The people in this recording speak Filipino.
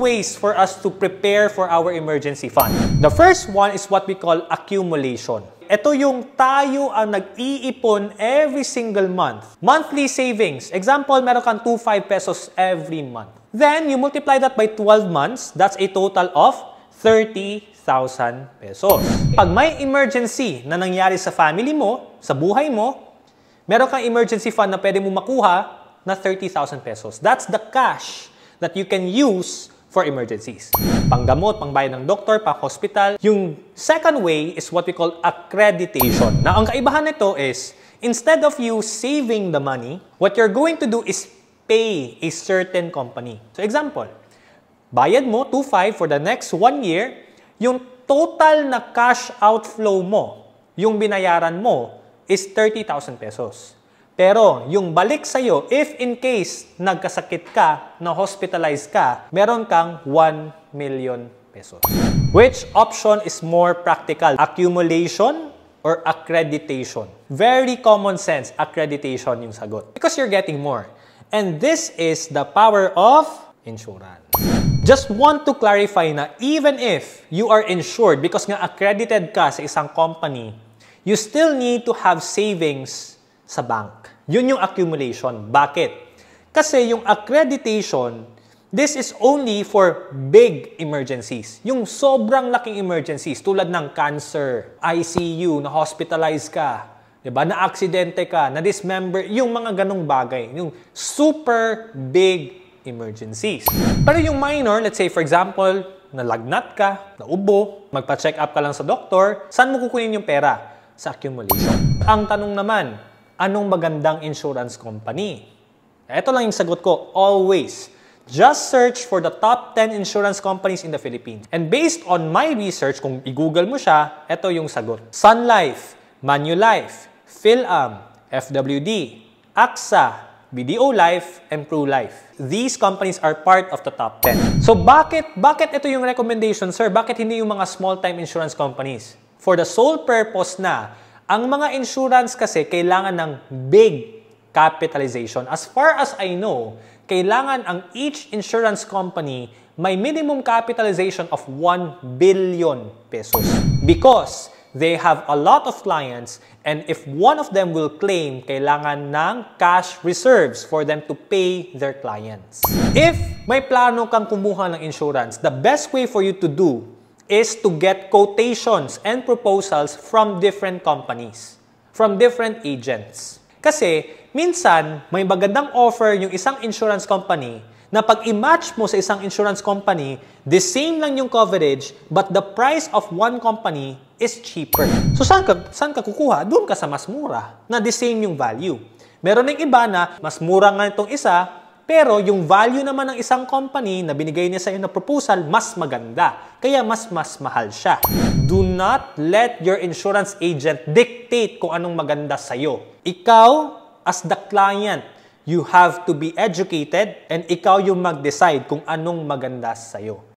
ways for us to prepare for our emergency fund. The first one is what we call accumulation. Ito yung tayo ang nag-iipon every single month. Monthly savings. Example, meron kang 2.5 pesos every month. Then, you multiply that by 12 months. That's a total of 30,000 pesos. Pag may emergency na nangyari sa family mo, sa buhay mo, meron kang emergency fund na pwede mo makuha na 30,000 pesos. That's the cash that you can use for emergencies. Panggamot, pangbayad ng doktor, pang-hospital. Yung second way is what we call accreditation. Now, ang kaibahan nito is, instead of you saving the money, what you're going to do is pay a certain company. So example, bayad mo 2.5 for the next one year, yung total na cash outflow mo, yung binayaran mo, is 30,000 pesos. Pero yung balik sa sa'yo, if in case nagkasakit ka, na-hospitalize ka, meron kang 1 million pesos. Which option is more practical? Accumulation or accreditation? Very common sense, accreditation yung sagot. Because you're getting more. And this is the power of insurance. Just want to clarify na even if you are insured because nga accredited ka sa isang company, you still need to have savings sa bank. Yun yung accumulation. Bakit? Kasi yung accreditation, this is only for big emergencies. Yung sobrang laking emergencies tulad ng cancer, ICU, na hospitalized ka, 'di ba? Na aksidente ka, na dismember, yung mga ganong bagay, yung super big emergencies. Pero yung minor, let's say for example, nalagnat ka, naubo, magpa-check up ka lang sa doktor, saan mo kukunin yung pera? Sa accumulation. Ang tanong naman, anong magandang insurance company? Ito lang yung sagot ko, always. Just search for the top 10 insurance companies in the Philippines. And based on my research, kung i-google mo siya, ito yung sagot. Sun Life, Manulife, PhilAm, FWD, AXA, BDO Life, and Pru Life. These companies are part of the top 10. So bakit, bakit ito yung recommendation, sir? Bakit hindi yung mga small-time insurance companies? For the sole purpose na ang mga insurance kasi kailangan ng big capitalization. As far as I know, kailangan ang each insurance company may minimum capitalization of 1 billion pesos. Because they have a lot of clients and if one of them will claim, kailangan ng cash reserves for them to pay their clients. If may plano kang kumuha ng insurance, the best way for you to do is to get quotations and proposals from different companies, from different agents. Kasi minsan, may magandang offer yung isang insurance company na pag i-match mo sa isang insurance company, the same lang yung coverage but the price of one company is cheaper. So saan ka, saan ka kukuha? Doon ka sa mas mura na the same yung value. Meron ng iba na mas mura nga itong isa pero yung value naman ng isang company na binigay niya sa iyo na proposal, mas maganda. Kaya mas mas mahal siya. Do not let your insurance agent dictate kung anong maganda sa iyo. Ikaw, as the client, you have to be educated and ikaw yung mag-decide kung anong maganda sa iyo.